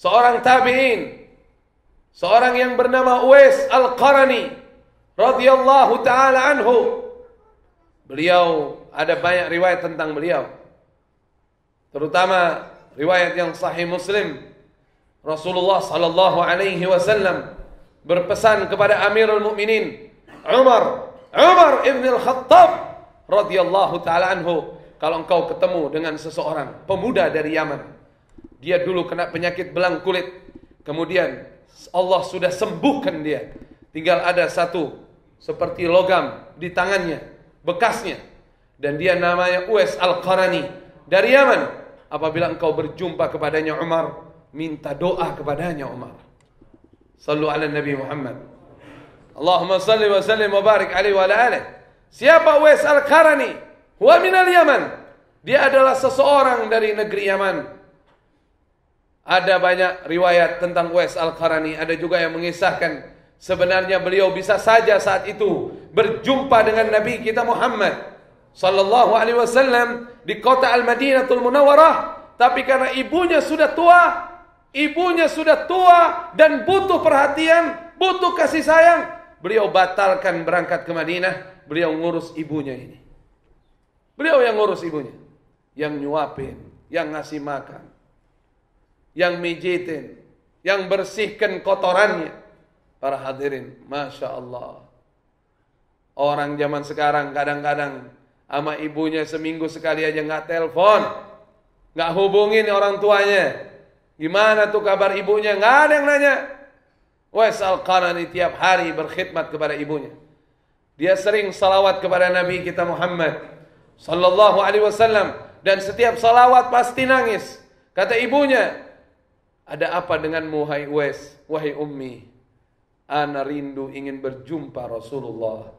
seorang tabi'in, seorang yang bernama Uwais Al-Qarani radhiyallahu taala anhu. Beliau ada banyak riwayat tentang beliau. Terutama riwayat yang sahih Muslim. Rasulullah sallallahu alaihi wasallam berpesan kepada Amirul Mukminin Umar, Umar ibn al-Khattab radhiyallahu taala anhu, kalau engkau ketemu dengan seseorang pemuda dari Yaman dia dulu kena penyakit belang kulit. Kemudian Allah sudah sembuhkan dia. Tinggal ada satu seperti logam di tangannya, bekasnya. Dan dia namanya Uwais Al-Qarani dari Yaman. Apabila engkau berjumpa kepadanya Umar, minta doa kepadanya Umar. Sallu ala Nabi Muhammad. Allahumma salli wa salli wa barik alaihi wa ala Siapa Uwais Al-Qarani? Huwa minal Yaman. Dia adalah seseorang dari negeri Yaman ada banyak riwayat tentang Uwais Al-Qarani, ada juga yang mengisahkan sebenarnya beliau bisa saja saat itu berjumpa dengan Nabi kita Muhammad sallallahu alaihi wasallam di kota Al-Madinatul Munawwarah, tapi karena ibunya sudah tua, ibunya sudah tua dan butuh perhatian, butuh kasih sayang, beliau batalkan berangkat ke Madinah, beliau ngurus ibunya ini. Beliau yang ngurus ibunya, yang nyuapin, yang ngasih makan, yang mijitin, yang bersihkan kotorannya. Para hadirin, Masya Allah. Orang zaman sekarang kadang-kadang sama ibunya seminggu sekali aja nggak telepon, nggak hubungin orang tuanya. Gimana tuh kabar ibunya? Nggak ada yang nanya. Wes al tiap hari berkhidmat kepada ibunya. Dia sering salawat kepada Nabi kita Muhammad Sallallahu Alaihi Wasallam dan setiap salawat pasti nangis. Kata ibunya, ada apa denganmu hai Uwais, wahai ummi? Ana rindu ingin berjumpa Rasulullah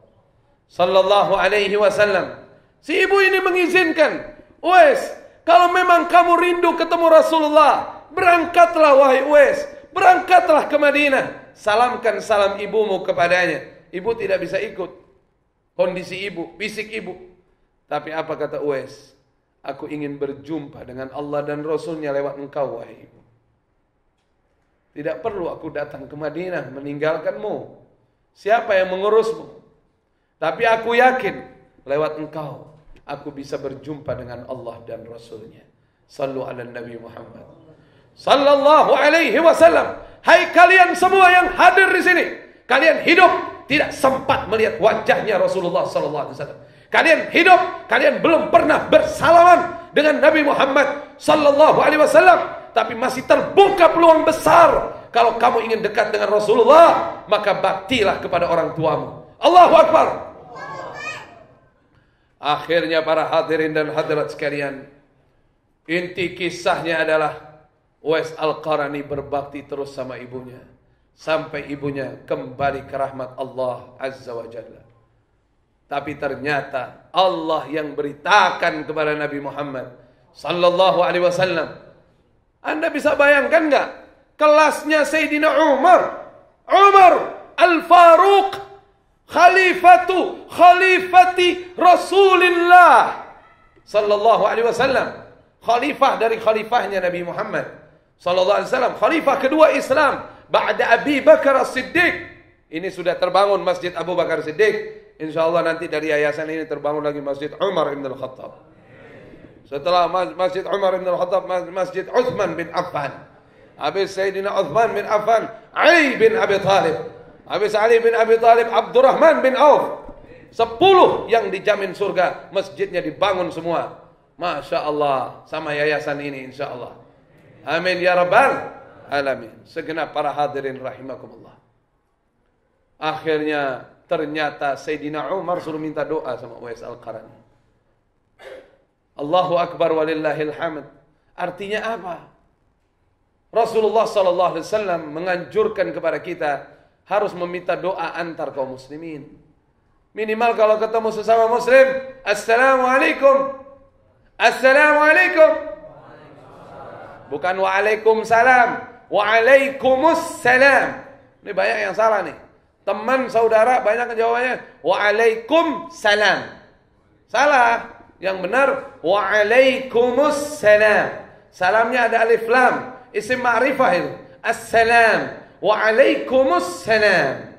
sallallahu alaihi wasallam. Si ibu ini mengizinkan, Uwais, kalau memang kamu rindu ketemu Rasulullah, berangkatlah wahai Uwais, berangkatlah ke Madinah. Salamkan salam ibumu kepadanya. Ibu tidak bisa ikut. Kondisi ibu, bisik ibu. Tapi apa kata Uwais? Aku ingin berjumpa dengan Allah dan Rasulnya lewat engkau wahai ibu. Tidak perlu aku datang ke Madinah meninggalkanmu. Siapa yang mengurusmu? Tapi aku yakin lewat engkau aku bisa berjumpa dengan Allah dan Rasulnya. Sallu ala Nabi Muhammad. Sallallahu alaihi wasallam. Hai kalian semua yang hadir di sini. Kalian hidup tidak sempat melihat wajahnya Rasulullah sallallahu alaihi wasallam. Kalian hidup, kalian belum pernah bersalaman dengan Nabi Muhammad sallallahu alaihi wasallam tapi masih terbuka peluang besar. Kalau kamu ingin dekat dengan Rasulullah, maka baktilah kepada orang tuamu. Allahu Akbar. Akhirnya para hadirin dan hadirat sekalian, inti kisahnya adalah Wes Al-Qarani berbakti terus sama ibunya. Sampai ibunya kembali ke rahmat Allah Azza wa Jalla. Tapi ternyata Allah yang beritakan kepada Nabi Muhammad Sallallahu alaihi wasallam anda bisa bayangkan nggak? Kelasnya Sayyidina Umar. Umar Al-Faruq. Khalifatu khalifati Rasulillah. Sallallahu alaihi wasallam. Khalifah dari khalifahnya Nabi Muhammad. Sallallahu alaihi wasallam. Khalifah kedua Islam. Ba'da Abi Bakar As-Siddiq. Ini sudah terbangun Masjid Abu Bakar Siddiq. InsyaAllah nanti dari yayasan ini terbangun lagi Masjid Umar Ibn Al-Khattab. Setelah Masjid Umar bin Al-Khattab, Masjid Uthman bin Affan. Habis Sayyidina Uthman bin Affan, Ali bin Abi Talib. Habis Ali bin Abi Talib, Abdurrahman bin Auf. Sepuluh yang dijamin surga, masjidnya dibangun semua. Masya Allah, sama yayasan ini insya Allah. Amin ya Rabbal Alamin. Segenap para hadirin rahimakumullah. Akhirnya ternyata Sayyidina Umar suruh minta doa sama Uwais Al-Qarani. Allahu Akbar walillahil hamd. Artinya apa? Rasulullah sallallahu alaihi wasallam menganjurkan kepada kita harus meminta doa antar kaum muslimin. Minimal kalau ketemu sesama muslim, Assalamualaikum. Assalamualaikum. Bukan waalaikumsalam, waalaikumsalam. Ini banyak yang salah nih. Teman saudara banyak yang jawabannya waalaikumsalam. Salah. Yang benar Wa'alaikumussalam Salamnya ada alif lam Isim ma'rifah itu Assalam Wa'alaikumussalam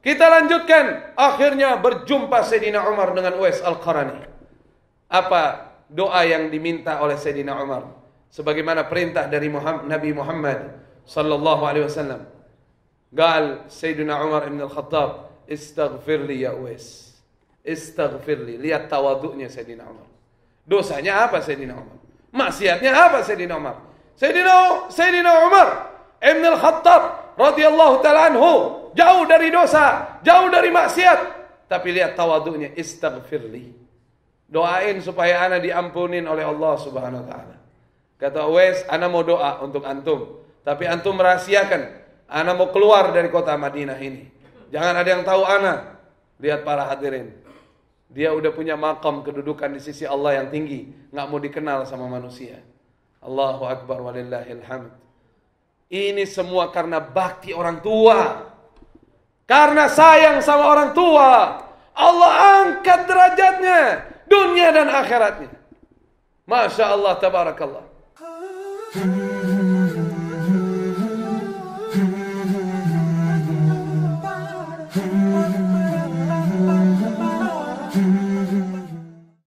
kita lanjutkan. Akhirnya berjumpa Sayyidina Umar dengan Uwais Al-Qarani. Apa doa yang diminta oleh Sayyidina Umar? Sebagaimana perintah dari Muhammad, Nabi Muhammad sallallahu alaihi wasallam. Gal Sayyidina Umar bin Al-Khattab, "Istaghfir li ya Uwais." Istaghfirli. Lihat tawaduknya Sayyidina Umar. Dosanya apa Sayyidina Umar? Maksiatnya apa Sayyidina Umar? Sayyidina, Sayyidina Umar Ibn al-Khattab radhiyallahu ta'ala anhu jauh dari dosa, jauh dari maksiat. Tapi lihat tawaduknya istaghfirli. Doain supaya ana diampunin oleh Allah Subhanahu wa taala. Kata Uwais, ana mau doa untuk antum, tapi antum merahasiakan. Ana mau keluar dari kota Madinah ini. Jangan ada yang tahu ana. Lihat para hadirin. Dia udah punya makam kedudukan di sisi Allah yang tinggi, nggak mau dikenal sama manusia. Allahu akbar walillahil Ini semua karena bakti orang tua. Karena sayang sama orang tua, Allah angkat derajatnya dunia dan akhiratnya. Masya Allah, tabarakallah.